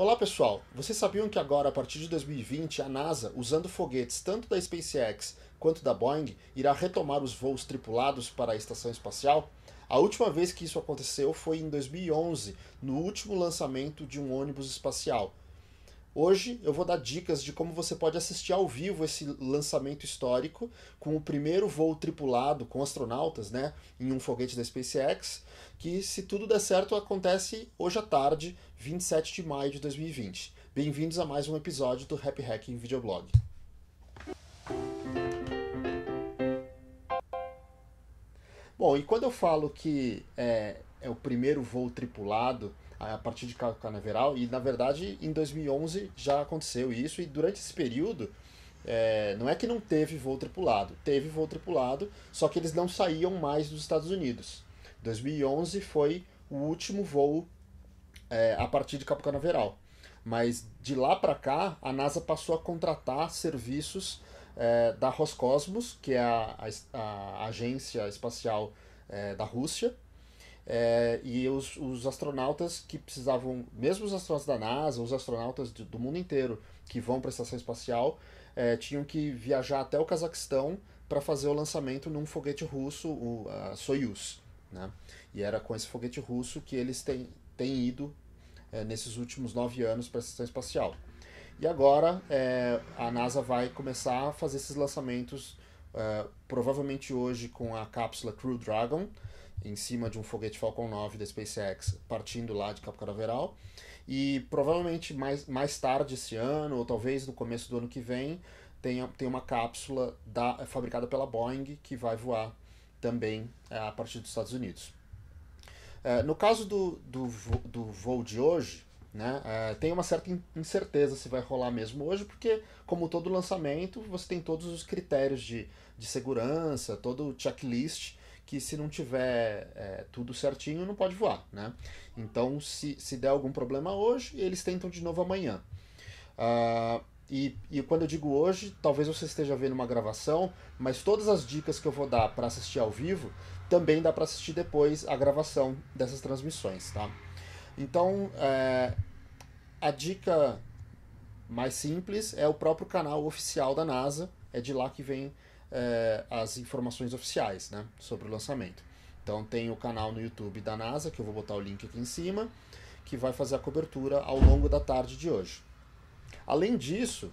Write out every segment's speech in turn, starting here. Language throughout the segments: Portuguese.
Olá pessoal, vocês sabiam que agora, a partir de 2020, a NASA, usando foguetes tanto da SpaceX quanto da Boeing, irá retomar os voos tripulados para a estação espacial? A última vez que isso aconteceu foi em 2011, no último lançamento de um ônibus espacial, Hoje eu vou dar dicas de como você pode assistir ao vivo esse lançamento histórico com o primeiro voo tripulado com astronautas, né, em um foguete da SpaceX, que se tudo der certo acontece hoje à tarde, 27 de maio de 2020. Bem-vindos a mais um episódio do Happy Hacking Videoblog. Bom, e quando eu falo que é, é o primeiro voo tripulado, a partir de Canaveral, e na verdade em 2011 já aconteceu isso, e durante esse período é, não é que não teve voo tripulado, teve voo tripulado, só que eles não saíam mais dos Estados Unidos. 2011 foi o último voo é, a partir de Capo Canaveral. Mas de lá para cá, a NASA passou a contratar serviços é, da Roscosmos, que é a, a, a agência espacial da Rússia, é, e os, os astronautas que precisavam, mesmo os astronautas da NASA, os astronautas de, do mundo inteiro que vão para a estação espacial, é, tinham que viajar até o Cazaquistão para fazer o lançamento num foguete russo, o a Soyuz. Né? E era com esse foguete russo que eles têm, têm ido é, nesses últimos nove anos para a estação espacial. E agora é, a NASA vai começar a fazer esses lançamentos, é, provavelmente hoje com a cápsula Crew Dragon, em cima de um foguete Falcon 9 da SpaceX partindo lá de Cabo Canaveral. E provavelmente mais, mais tarde esse ano, ou talvez no começo do ano que vem, tem, tem uma cápsula da, é fabricada pela Boeing que vai voar também é, a partir dos Estados Unidos. É, no caso do, do, do voo de hoje, né, é, tem uma certa incerteza se vai rolar mesmo hoje, porque, como todo lançamento, você tem todos os critérios de, de segurança, todo o checklist que se não tiver é, tudo certinho, não pode voar, né? Então, se, se der algum problema hoje, eles tentam de novo amanhã. Uh, e, e quando eu digo hoje, talvez você esteja vendo uma gravação, mas todas as dicas que eu vou dar para assistir ao vivo, também dá para assistir depois a gravação dessas transmissões, tá? Então, é, a dica mais simples é o próprio canal oficial da NASA, é de lá que vem é, as informações oficiais né, sobre o lançamento. Então tem o canal no YouTube da NASA, que eu vou botar o link aqui em cima, que vai fazer a cobertura ao longo da tarde de hoje. Além disso,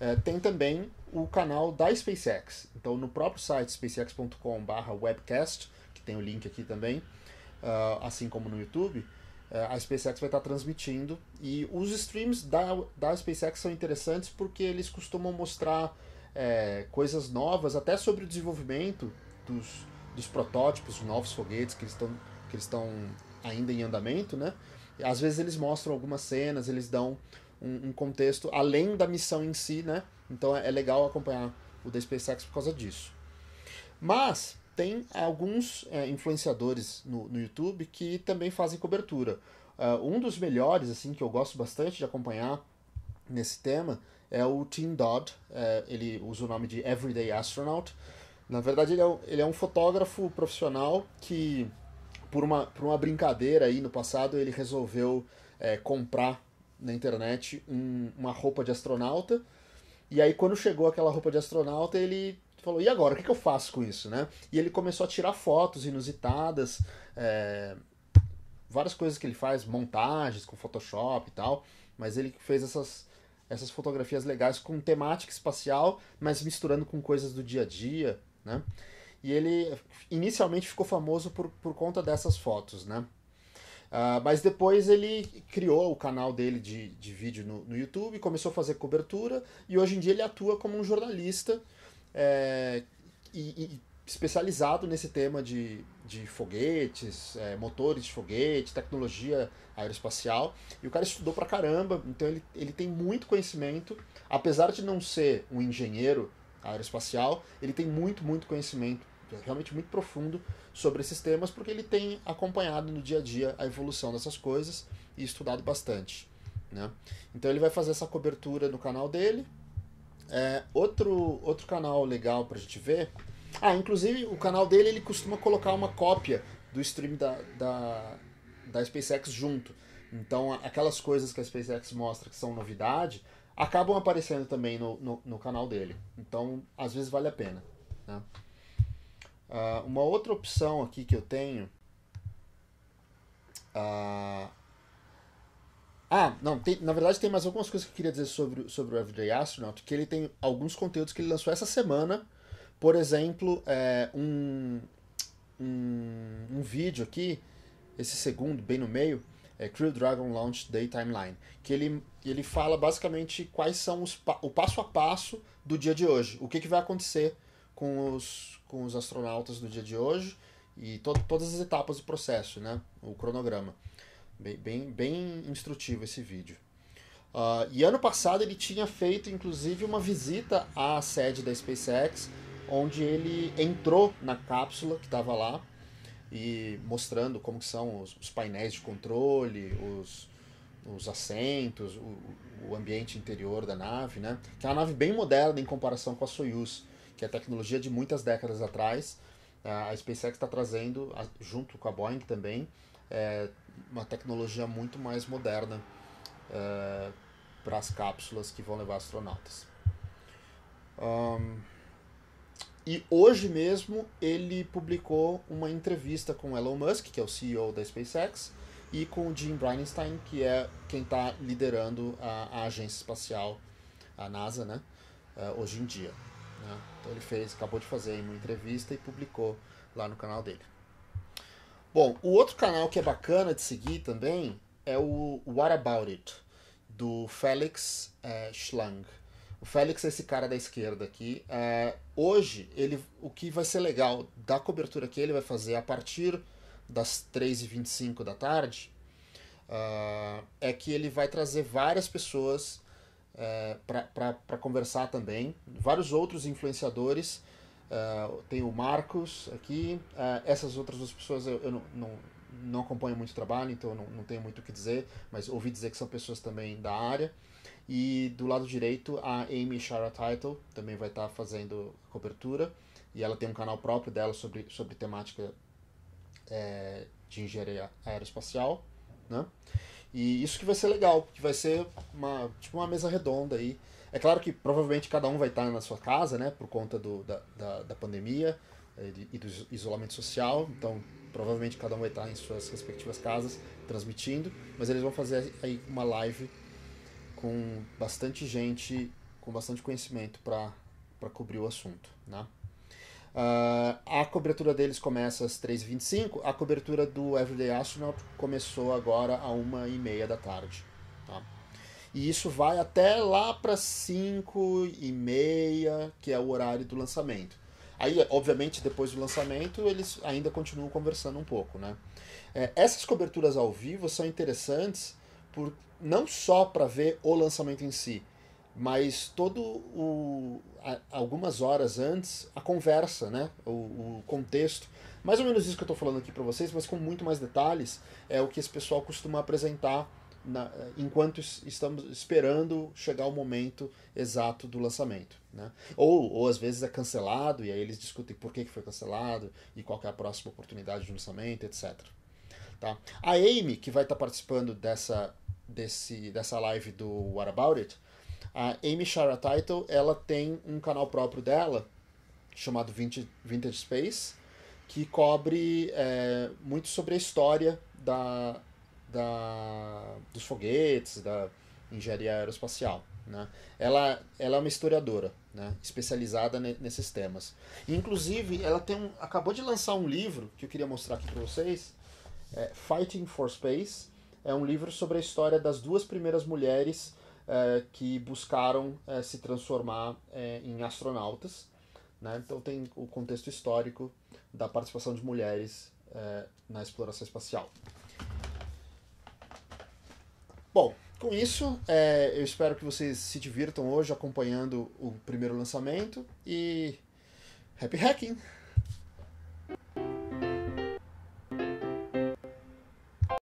é, tem também o canal da SpaceX. Então no próprio site spacex.com/webcast, que tem o link aqui também, uh, assim como no YouTube, eh, a SpaceX vai estar transmitindo. E os streams da, da SpaceX são interessantes porque eles costumam mostrar é, coisas novas, até sobre o desenvolvimento dos, dos protótipos, dos novos foguetes que estão que eles estão ainda em andamento, né? Às vezes eles mostram algumas cenas, eles dão um, um, contexto além da missão em si, né? Então é, é legal acompanhar o da SpaceX por causa disso. Mas tem alguns é, influenciadores no, no YouTube que também fazem cobertura. Uh, um dos melhores, assim, que eu gosto bastante de acompanhar nesse tema é o Tim Dodd. É, ele usa o nome de Everyday Astronaut. Na verdade, ele é, um, ele é um fotógrafo profissional que, por uma, por uma brincadeira aí no passado, ele resolveu é, comprar na internet um, uma roupa de astronauta. E aí, quando chegou aquela roupa de astronauta, ele falou: e agora? O que, eu faço com isso, né? E ele começou a tirar fotos inusitadas, é, várias coisas que ele faz, montagens com Photoshop e tal. Mas ele fez essas essas fotografias legais com temática espacial, mas misturando com coisas do dia a dia, né? E ele inicialmente ficou famoso por, por conta dessas fotos, né? Uh, mas depois ele criou o canal dele de, de vídeo no, no YouTube, começou a fazer cobertura e hoje em dia ele atua como um jornalista é, e, e especializado nesse tema de de foguetes, é, motores de foguete, tecnologia aeroespacial. E o cara estudou pra caramba, então ele, ele tem muito conhecimento, apesar de não ser um engenheiro aeroespacial, ele tem muito, muito conhecimento, realmente muito profundo sobre esses temas, porque ele tem acompanhado no dia a dia a evolução dessas coisas e estudado bastante. Né? Então ele vai fazer essa cobertura no canal dele. É, outro, outro canal legal pra gente ver ah, inclusive o canal dele ele costuma colocar uma cópia do stream da, da, da SpaceX junto. Então aquelas coisas que a SpaceX mostra que são novidade acabam aparecendo também no, no, no canal dele. Então às vezes vale a pena. Né? Uh, uma outra opção aqui que eu tenho. Uh... Ah, não, tem, na verdade tem mais algumas coisas que eu queria dizer sobre, sobre o Everyday Astronaut, que ele tem alguns conteúdos que ele lançou essa semana por exemplo, é, um, um, um, vídeo aqui, esse segundo, bem no meio, é Crew Dragon Launch Day Timeline, que ele, ele fala basicamente quais são os, o passo a passo do dia de hoje, o que, que vai acontecer com os, com os astronautas do dia de hoje e to todas as etapas do processo, né? o cronograma. Bem, bem, bem instrutivo esse vídeo. Uh, e ano passado ele tinha feito, inclusive, uma visita à sede da SpaceX onde ele entrou na cápsula que estava lá e mostrando como são os, os, painéis de controle, os, os assentos, o, o, ambiente interior da nave, né? Que é uma nave bem moderna em comparação com a Soyuz, que é tecnologia de muitas décadas atrás. A SpaceX está trazendo, junto com a Boeing também, é, uma tecnologia muito mais moderna é, para as cápsulas que vão levar astronautas. Um, e hoje mesmo ele publicou uma entrevista com Elon Musk, que é o CEO da SpaceX, e com o Jim Bridenstine, que é quem está liderando a, a, agência espacial, a NASA, né? Uh, hoje em dia. Né? Então ele fez, acabou de fazer uma entrevista e publicou lá no canal dele. Bom, o outro canal que é bacana de seguir também é o What About It, do Felix uh, Schlang. O Félix é esse cara da esquerda aqui. É, hoje, ele, o que vai ser legal da cobertura que ele vai fazer a partir das 3h25 da tarde uh, é que ele vai trazer várias pessoas é, para conversar também, vários outros influenciadores. Uh, tem o Marcos aqui, uh, essas outras duas pessoas eu, eu não, não, não, acompanho muito o trabalho, então não, não tenho muito o que dizer, mas ouvi dizer que são pessoas também da área. E do lado direito, a Amy Shara Title também vai estar tá fazendo a cobertura. E ela tem um canal próprio dela sobre, sobre temática é, de engenharia aeroespacial. Né? E isso que vai ser legal, que vai ser uma, tipo uma mesa redonda aí. É claro que provavelmente cada um vai estar na sua casa, né? Por conta do, da, da, da pandemia é, e do isolamento social. Então, provavelmente cada um vai estar em suas respectivas casas transmitindo. Mas eles vão fazer aí uma live com bastante gente com bastante conhecimento para cobrir o assunto. Né? Uh, a cobertura deles começa às 3h25, a cobertura do Everyday Astronaut começou agora a 1h30 da tarde. Tá? E isso vai até lá para 5 e meia, que é o horário do lançamento. Aí, obviamente, depois do lançamento, eles ainda continuam conversando um pouco, né? É, essas coberturas ao vivo são interessantes por não só para ver o lançamento em si, mas todo o a, algumas horas antes a conversa, né, o, o, contexto, mais ou menos isso que eu estou falando aqui para vocês, mas com muito mais detalhes é o que esse pessoal costuma apresentar na, enquanto estamos esperando chegar o momento exato do lançamento. Né? Ou, ou às vezes é cancelado e aí eles discutem por que, foi cancelado e qual é a próxima oportunidade de lançamento, etc. Tá? A Amy, que vai estar tá participando dessa desse, dessa live do What About It, a Amy Shara Title, ela tem um canal próprio dela, chamado Vintage Space, que cobre é, muito sobre a história da, da, dos foguetes, da engenharia aeroespacial. Né? Ela, ela é uma historiadora, né? especializada ne, nesses temas. inclusive, ela tem um, acabou de lançar um livro que eu queria mostrar aqui para vocês, é Fighting for Space, é um livro sobre a história das duas primeiras mulheres é, que buscaram é, se transformar é, em astronautas. Né? Então tem o contexto histórico da participação de mulheres é, na exploração espacial. Bom, com isso, é, eu espero que vocês se divirtam hoje acompanhando o primeiro lançamento e happy hacking!